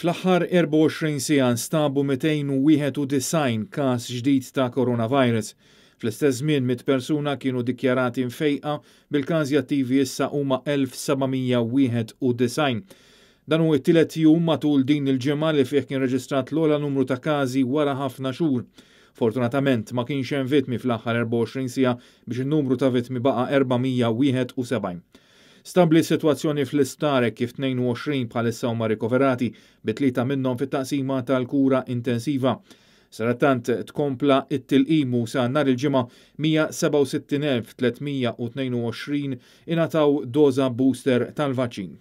Fl-aħħar 24 sija nstabu 291 każ ġdid ta' coronavirus. Fl-istess żmien mit persuna kienu dikjarati mfejqa bil-każi attivi issa huma 1791. Dan u t-tielet jum matul din il ġimgħa li fih kien reġistrat l-ola numru ta' każi wara ħafna xhur. Fortunatament ma kienx hemm vitmi fl-aħħar 24 sija biex in-numru ta' vitmi baqa' 471. Stabli situazzjoni fl-istare kif 22 palissa huma rikoverati bit-tlieta minnhom fit-taqsima tal-kura intensiva. Sarattant tkompla it-tilqimu sa nar il-ġimgħa 167,322 inataw doza booster tal-vaċin.